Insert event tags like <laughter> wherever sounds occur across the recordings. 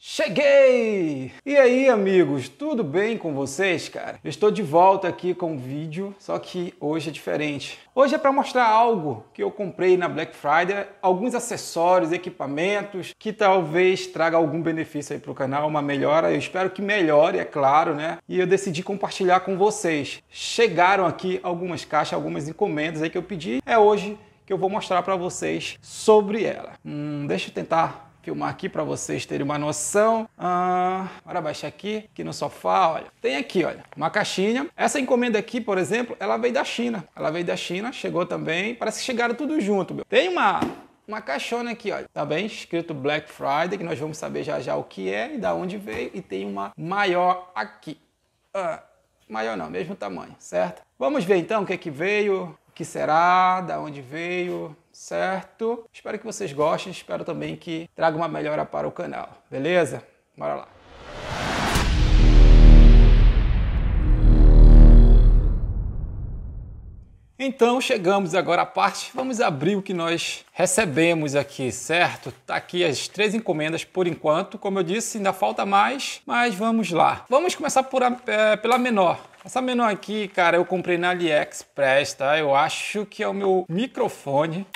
Cheguei! E aí, amigos, tudo bem com vocês, cara? Eu estou de volta aqui com um vídeo, só que hoje é diferente. Hoje é para mostrar algo que eu comprei na Black Friday, alguns acessórios, equipamentos que talvez traga algum benefício aí para o canal, uma melhora. Eu espero que melhore, é claro, né? E eu decidi compartilhar com vocês. Chegaram aqui algumas caixas, algumas encomendas aí que eu pedi. É hoje que eu vou mostrar para vocês sobre ela. Hum, deixa eu tentar filmar aqui para vocês terem uma noção. Ah, bora baixar aqui, aqui no sofá, olha. Tem aqui, olha, uma caixinha. Essa encomenda aqui, por exemplo, ela veio da China. Ela veio da China, chegou também. Parece que chegaram tudo junto, meu. Tem uma uma caixona aqui, olha. Tá bem escrito Black Friday, que nós vamos saber já já o que é e da onde veio. E tem uma maior aqui. Ah, maior não, mesmo tamanho, certo? Vamos ver então o que é que veio, o que será, da onde veio, certo? Espero que vocês gostem, espero também que traga uma melhora para o canal, beleza? Bora lá! Então chegamos agora à parte, vamos abrir o que nós recebemos aqui, certo? Tá aqui as três encomendas por enquanto, como eu disse, ainda falta mais, mas vamos lá. Vamos começar por a, é, pela menor. Essa menor aqui, cara, eu comprei na AliExpress, tá? Eu acho que é o meu microfone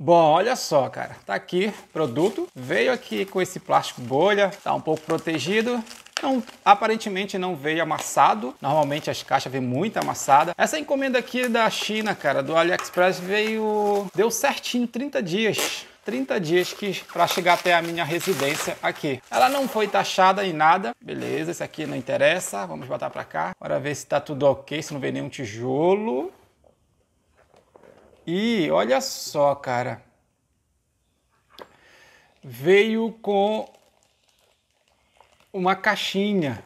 Bom, olha só, cara. Tá aqui produto. Veio aqui com esse plástico bolha, tá um pouco protegido. Então, aparentemente não veio amassado. Normalmente as caixas vêm muito amassada. Essa encomenda aqui da China, cara, do AliExpress veio deu certinho 30 dias. 30 dias que para chegar até a minha residência aqui. Ela não foi taxada em nada. Beleza, Esse aqui não interessa. Vamos botar para cá. Bora ver se tá tudo OK, se não vem nenhum tijolo. E olha só, cara. Veio com uma caixinha.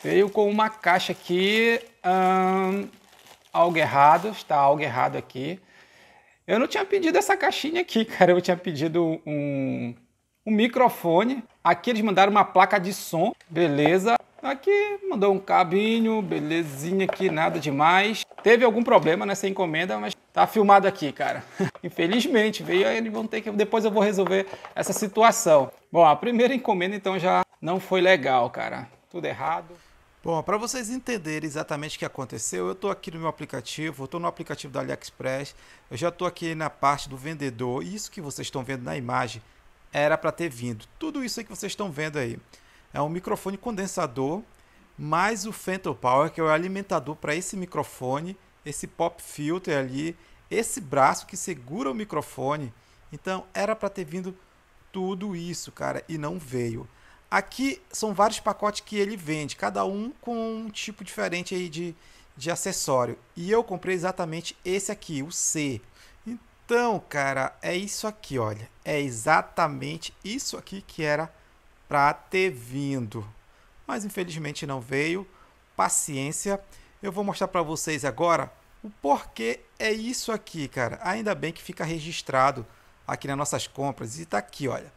Veio com uma caixa aqui. Hum, algo errado, está algo errado aqui. Eu não tinha pedido essa caixinha aqui, <laughs> cara. Eu tinha pedido um, um microfone. Aqui eles mandaram uma placa de som, beleza. Aqui mandou um cabinho, belezinha aqui, nada demais. Teve algum problema nessa né, encomenda, mas tá filmado aqui, cara. <laughs> Infelizmente, veio aí, eles vão ter que depois eu vou resolver essa situação. Bom, a primeira encomenda então já não foi legal, cara. Tudo errado. Bom, para vocês entenderem exatamente o que aconteceu, eu estou aqui no meu aplicativo, estou no aplicativo da AliExpress, eu já estou aqui na parte do vendedor, isso que vocês estão vendo na imagem era para ter vindo. Tudo isso aí que vocês estão vendo aí é um microfone condensador mais o Phantom Power, que é o alimentador para esse microfone, esse pop filter ali, esse braço que segura o microfone. Então era para ter vindo tudo isso, cara, e não veio. Aqui são vários pacotes que ele vende, cada um com um tipo diferente aí de, de acessório. E eu comprei exatamente esse aqui, o C. Então, cara, é isso aqui, olha. É exatamente isso aqui que era para ter vindo, mas infelizmente não veio. Paciência. Eu vou mostrar para vocês agora o porquê é isso aqui, cara. Ainda bem que fica registrado aqui nas nossas compras e tá aqui, olha.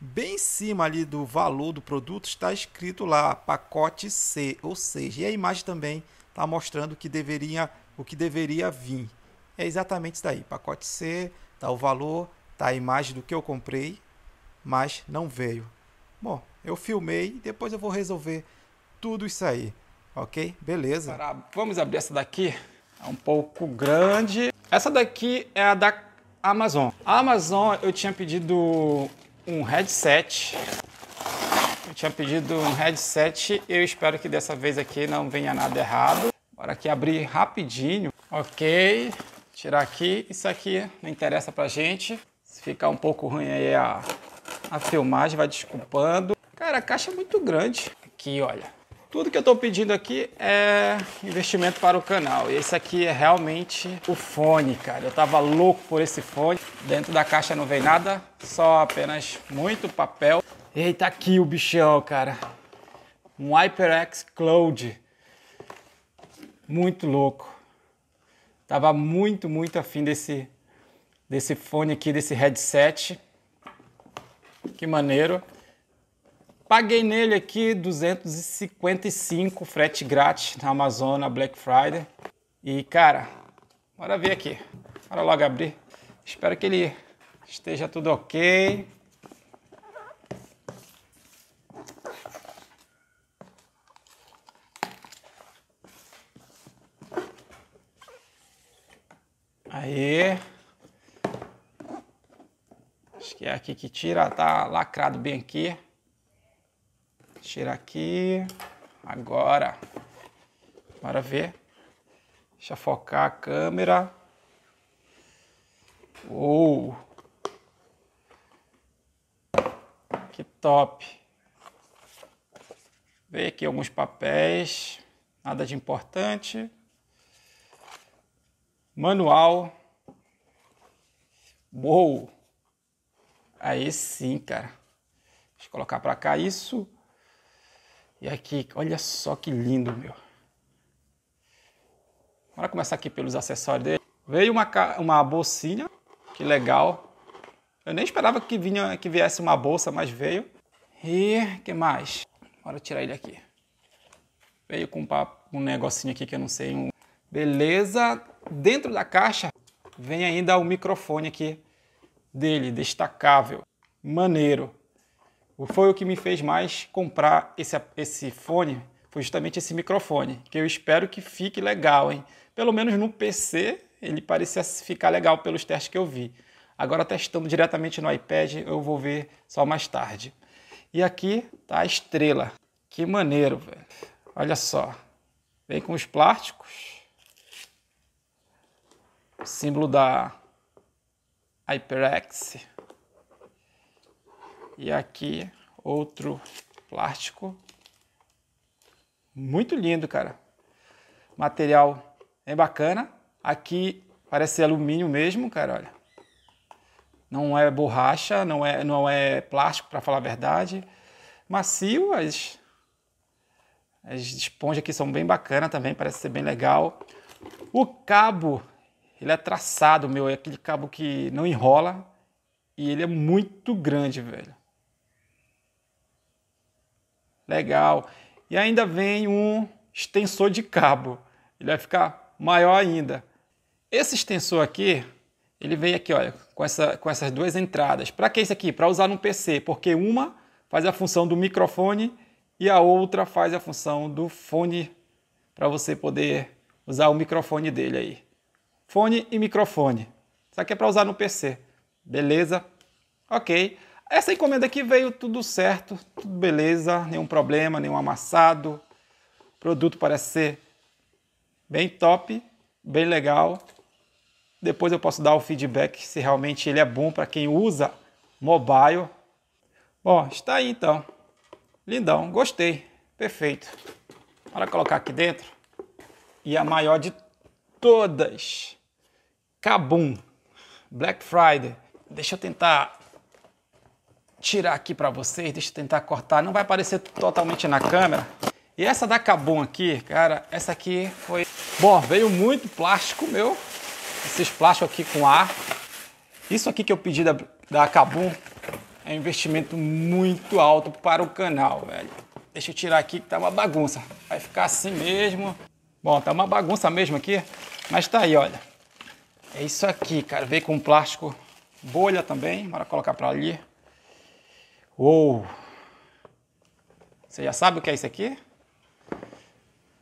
Bem em cima ali do valor do produto está escrito lá pacote C, ou seja, e a imagem também está mostrando que deveria, o que deveria vir. É exatamente isso daí, pacote C, tá o valor, tá a imagem do que eu comprei, mas não veio. Bom, eu filmei, depois eu vou resolver tudo isso aí, ok? Beleza. Vamos abrir essa daqui, é um pouco grande. Essa daqui é a da Amazon. A Amazon eu tinha pedido um headset, eu tinha pedido um headset eu espero que dessa vez aqui não venha nada errado. Bora aqui abrir rapidinho, ok? Tirar aqui, isso aqui não interessa pra gente. Se ficar um pouco ruim aí a a filmagem, vai desculpando. Cara, a caixa é muito grande. Aqui, olha. Tudo que eu estou pedindo aqui é investimento para o canal. E Esse aqui é realmente o fone, cara. Eu tava louco por esse fone. Dentro da caixa não vem nada, só apenas muito papel. Eita, tá aqui o bichão, cara. Um HyperX Cloud. Muito louco. Tava muito, muito afim desse, desse fone aqui, desse headset. Que maneiro. Paguei nele aqui 255 frete grátis na Amazon Black Friday. E cara, bora ver aqui. Bora logo abrir. Espero que ele esteja tudo ok. Aí que é aqui que tira, tá lacrado bem aqui. Tira aqui. Agora, bora ver. Deixa focar a câmera. Uou! Que top! Vê aqui alguns papéis, nada de importante. Manual. Uou! Aí sim, cara. Deixa eu colocar para cá isso. E aqui, olha só que lindo, meu. Bora começar aqui pelos acessórios dele. Veio uma, uma bolsinha, que legal. Eu nem esperava que, vinha, que viesse uma bolsa, mas veio. E que mais? Bora tirar ele aqui. Veio com um, um negocinho aqui que eu não sei. Um... Beleza. Dentro da caixa vem ainda o microfone aqui dele, destacável, maneiro. Foi o que me fez mais comprar esse, esse fone, foi justamente esse microfone, que eu espero que fique legal, hein? Pelo menos no PC ele parecia ficar legal pelos testes que eu vi. Agora testando diretamente no iPad, eu vou ver só mais tarde. E aqui tá a estrela. Que maneiro, velho. Olha só. Vem com os plásticos. Símbolo da HyperX. E aqui outro plástico. Muito lindo, cara. Material é bacana. Aqui parece alumínio mesmo, cara, olha. Não é borracha, não é, não é plástico, para falar a verdade. Macio, as, as esponjas aqui são bem bacana também, parece ser bem legal. O cabo ele é traçado, meu, é aquele cabo que não enrola e ele é muito grande, velho. Legal. E ainda vem um extensor de cabo. Ele vai ficar maior ainda. Esse extensor aqui, ele vem aqui, olha, com, essa, com essas duas entradas. Para que isso aqui? Para usar no PC, porque uma faz a função do microfone e a outra faz a função do fone para você poder usar o microfone dele aí fone e microfone. Isso aqui é para usar no PC. Beleza? Ok. Essa encomenda aqui veio tudo certo, tudo beleza, nenhum problema, nenhum amassado. O produto parece ser bem top, bem legal. Depois eu posso dar o feedback se realmente ele é bom para quem usa mobile. Bom, está aí então. Lindão, gostei. Perfeito. Bora colocar aqui dentro. E a maior de todas Kabum, Black Friday. Deixa eu tentar tirar aqui para vocês, deixa eu tentar cortar, não vai aparecer totalmente na câmera. E essa da Kabum aqui, cara, essa aqui foi... Bom, veio muito plástico meu, esses plásticos aqui com ar. Isso aqui que eu pedi da, da Kabum é um investimento muito alto para o canal, velho. Deixa eu tirar aqui que tá uma bagunça. Vai ficar assim mesmo. Bom, tá uma bagunça mesmo aqui, mas tá aí, olha. É isso aqui, cara. Veio com plástico bolha também. Bora colocar pra ali. Uou! Você já sabe o que é isso aqui?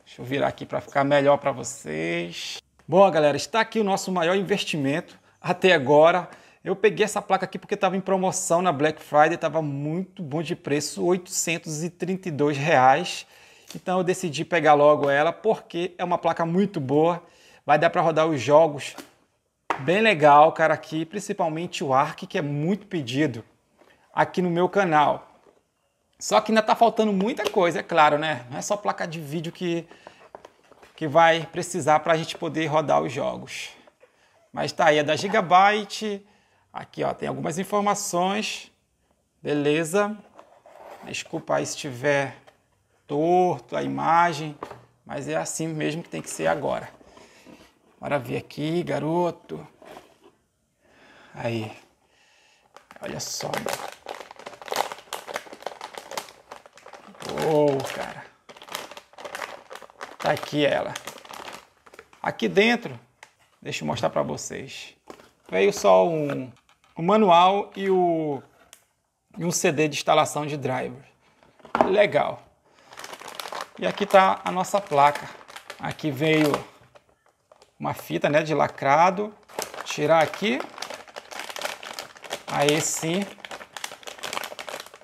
Deixa eu virar aqui para ficar melhor para vocês. Bom, galera, está aqui o nosso maior investimento até agora. Eu peguei essa placa aqui porque estava em promoção na Black Friday, estava muito bom de preço, 832 reais. Então eu decidi pegar logo ela porque é uma placa muito boa, vai dar para rodar os jogos bem legal, cara, aqui, principalmente o ARC, que é muito pedido aqui no meu canal. Só que ainda tá faltando muita coisa, é claro, né? Não é só placa de vídeo que, que vai precisar para a gente poder rodar os jogos. Mas tá aí, é da Gigabyte. Aqui, ó, tem algumas informações. Beleza. Desculpa aí se estiver torto a imagem, mas é assim mesmo que tem que ser agora. Bora ver aqui, garoto. Aí. Olha só, mano. Uou, cara. Tá aqui ela. Aqui dentro, deixa eu mostrar para vocês. Veio só um, um manual e, o, e um CD de instalação de driver. Legal. E aqui tá a nossa placa. Aqui veio uma fita né, de lacrado, tirar aqui, aí sim,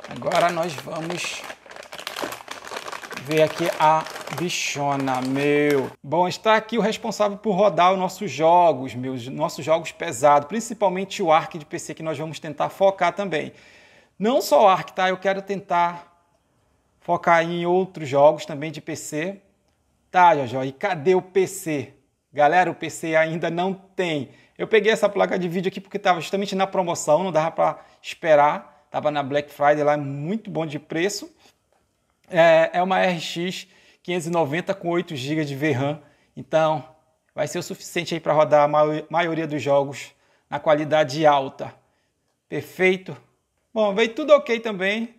agora nós vamos ver aqui a bichona, meu. Bom, está aqui o responsável por rodar os nossos jogos, meus nossos jogos pesados, principalmente o ARC de PC que nós vamos tentar focar também. Não só o ARC, tá? Eu quero tentar focar em outros jogos também de PC. Tá, Jojó, e cadê o PC? Galera, o PC ainda não tem. Eu peguei essa placa de vídeo aqui porque estava justamente na promoção, não dava para esperar. Estava na Black Friday lá, muito bom de preço. É, é uma RX 590 com 8 GB de VRAM. Então, vai ser o suficiente aí para rodar a maioria dos jogos na qualidade alta. Perfeito. Bom, veio tudo ok também.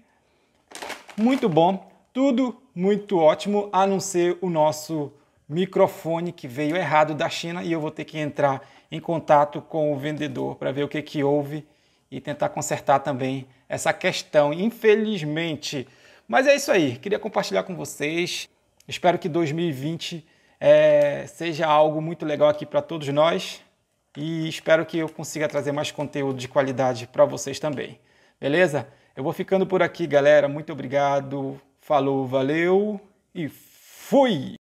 Muito bom. Tudo muito ótimo, a não ser o nosso microfone que veio errado da China e eu vou ter que entrar em contato com o vendedor para ver o que, que houve e tentar consertar também essa questão, infelizmente. Mas é isso aí, queria compartilhar com vocês. Espero que 2020 é, seja algo muito legal aqui para todos nós e espero que eu consiga trazer mais conteúdo de qualidade para vocês também. Beleza? Eu vou ficando por aqui, galera. Muito obrigado. Falou, valeu e fui!